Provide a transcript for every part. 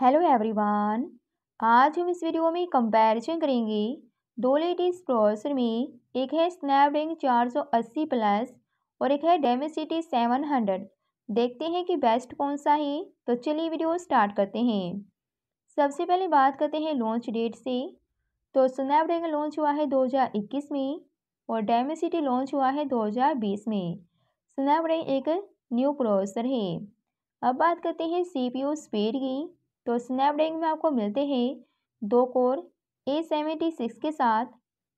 hello everyone आज हम इस वीडियो में कंपैरिजन करेंगे दो लेटेस्ट प्रोसेसर में एक है स्नैपड्रैगन 480 प्लस और एक है डेमेसिटी 700 देखते हैं कि बेस्ट कौन सा है तो चलिए वीडियो स्टार्ट करते हैं सबसे पहले बात करते हैं लॉन्च डेट से तो स्नैपड्रैगन लॉन्च हुआ है 2021 में और डेमेसिटी लॉन्च हुआ है दो में स्नैपड्रैगन एक न्यू प्रोसेसर है अब बात करते हैं सी स्पीड की तो स्नैपड्रैगन में आपको मिलते हैं दो कोर ए सेवेंटी सिक्स के साथ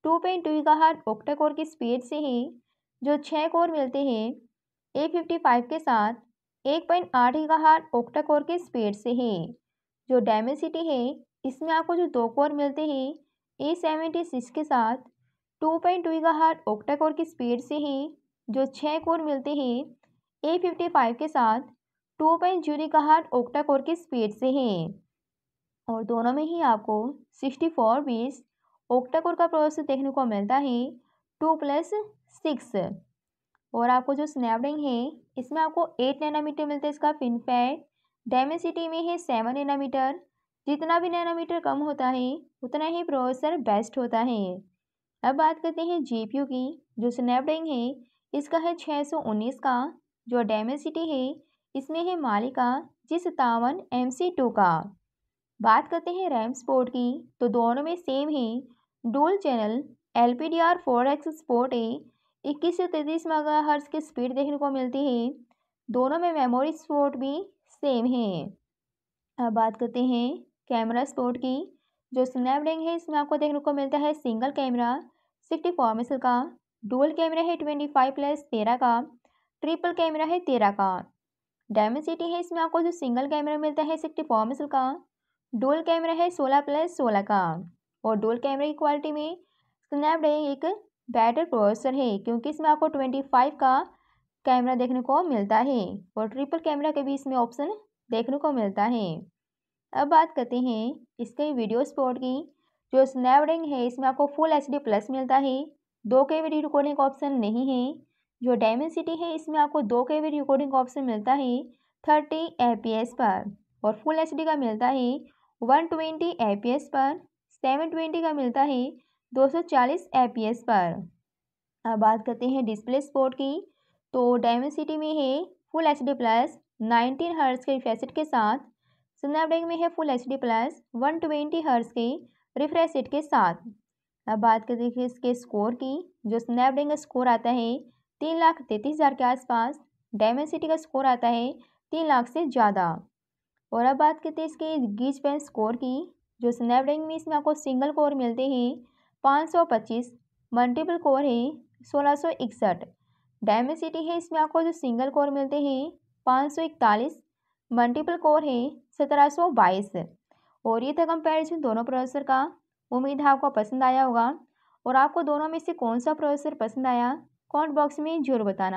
टू पॉइंट टू का हार्ट ओक्टा कोर की स्पीड से ही जो छः कोर मिलते हैं ए फिफ्टी फाइव के साथ एक पॉइंट आठ का हार्ट ओक्टा कोर के स्पीड से ही जो डायमेंसिटी है इसमें आपको जो दो कोर मिलते हैं ए सेवेंटी सिक्स के साथ टू पॉइंट टू का हार्ट ओक्टा कोर की स्पीड से ही जो छः कोर मिलते हैं ए फिफ्टी फाइव के साथ टू पॉइंट जूरी का हार्ट कोर की स्पीड से है और दोनों में ही आपको सिक्सटी फोर बीस ओक्टाकोर का प्रोसेस देखने को मिलता है टू प्लस सिक्स और आपको जो स्नैपडिंग है इसमें आपको एट नैनामीटर मिलता है इसका फिनफैट डायमेंसिटी में है सेवन नैनोमीटर जितना भी नैनामीटर कम होता है उतना ही प्रोसेसर बेस्ट होता है अब बात करते हैं जीपीयू की जो स्नैपडिंग है इसका है छः सौ उन्नीस का जो डायमेंसिटी है इसमें है मालिका जी सतावन एम सी टू का बात करते हैं रैम स्पोर्ट की तो दोनों में सेम है dual channel L P D R four X support है इक्कीस से तैतीस मेगा हर्ज की स्पीड देखने को मिलती है दोनों में मेमोरी स्पोर्ट भी सेम है अब बात करते हैं कैमरा स्पोर्ट की जो स्नैपड्रैगन है इसमें आपको देखने को मिलता है सिंगल कैमरा सिक्सटी फोर मेसल का डोल कैमरा है ट्वेंटी फाइव प्लस तेरह का ट्रिपल कैमरा है तेरह का डायमंड सिटी है इसमें आपको जो सिंगल कैमरा मिलता है सिक्सटी फोर मिसल का डोल कैमरा है सोलह प्लस सोलह का और डोल कैमरे की क्वालिटी में स्नैपड्रैगन एक बेटर प्रोसेसर है क्योंकि इसमें आपको ट्वेंटी फाइव का कैमरा देखने को मिलता है और ट्रिपल कैमरा के भी इसमें ऑप्शन देखने को मिलता है अब बात करते हैं इसके वीडियो स्पोर्ट की जो स्नैपड्रैगन है इसमें आपको फुल एच प्लस मिलता है दो के वीडियो रिकॉर्डिंग का ऑप्शन नहीं है जो डायमेंसिटी है इसमें आपको दो के वी रिकॉर्डिंग ऑप्शन मिलता है थर्टी ए पर और फुल एच का मिलता है वन ट्वेंटी ए पर सेवन ट्वेंटी का मिलता है दो सौ चालीस ए पर अब बात करते हैं डिस्प्ले स्पोर्ट की तो डायमेंसिटी में है full H D plus nineteen hertz के रिफ्रेश के साथ स्नैपड्रैगन में है full H D plus one twenty hertz के रिफ्रेश के साथ अब बात करते हैं इसके स्कोर की जो स्नैपड्रैगन का स्कोर आता है तीन लाख तैंतीस हज़ार के आसपास डायमंड सिटी का स्कोर आता है तीन लाख से ज़्यादा और अब बात करते हैं इसके गीज पेन स्कोर की जो स्नैपड्रैगन में इसमें आपको सिंगल कोर मिलते हैं पाँच सौ पच्चीस मल्टीपल कोर है सोलह सौ इकसठ डायमंड सिटी है इसमें आपको जो सिंगल कोर मिलते हैं पाँच सौ इकतालीस मल्टीपल कोर है सत्रह सौ बाईस और ये था कंपेरिजन दोनों प्रोसेसर का उम्मीद है आपको पसंद आया होगा और आपको दोनों में से कौन सा प्रोसेसर पसंद आया कॉमेंट बॉक्स में ज़रूर बताना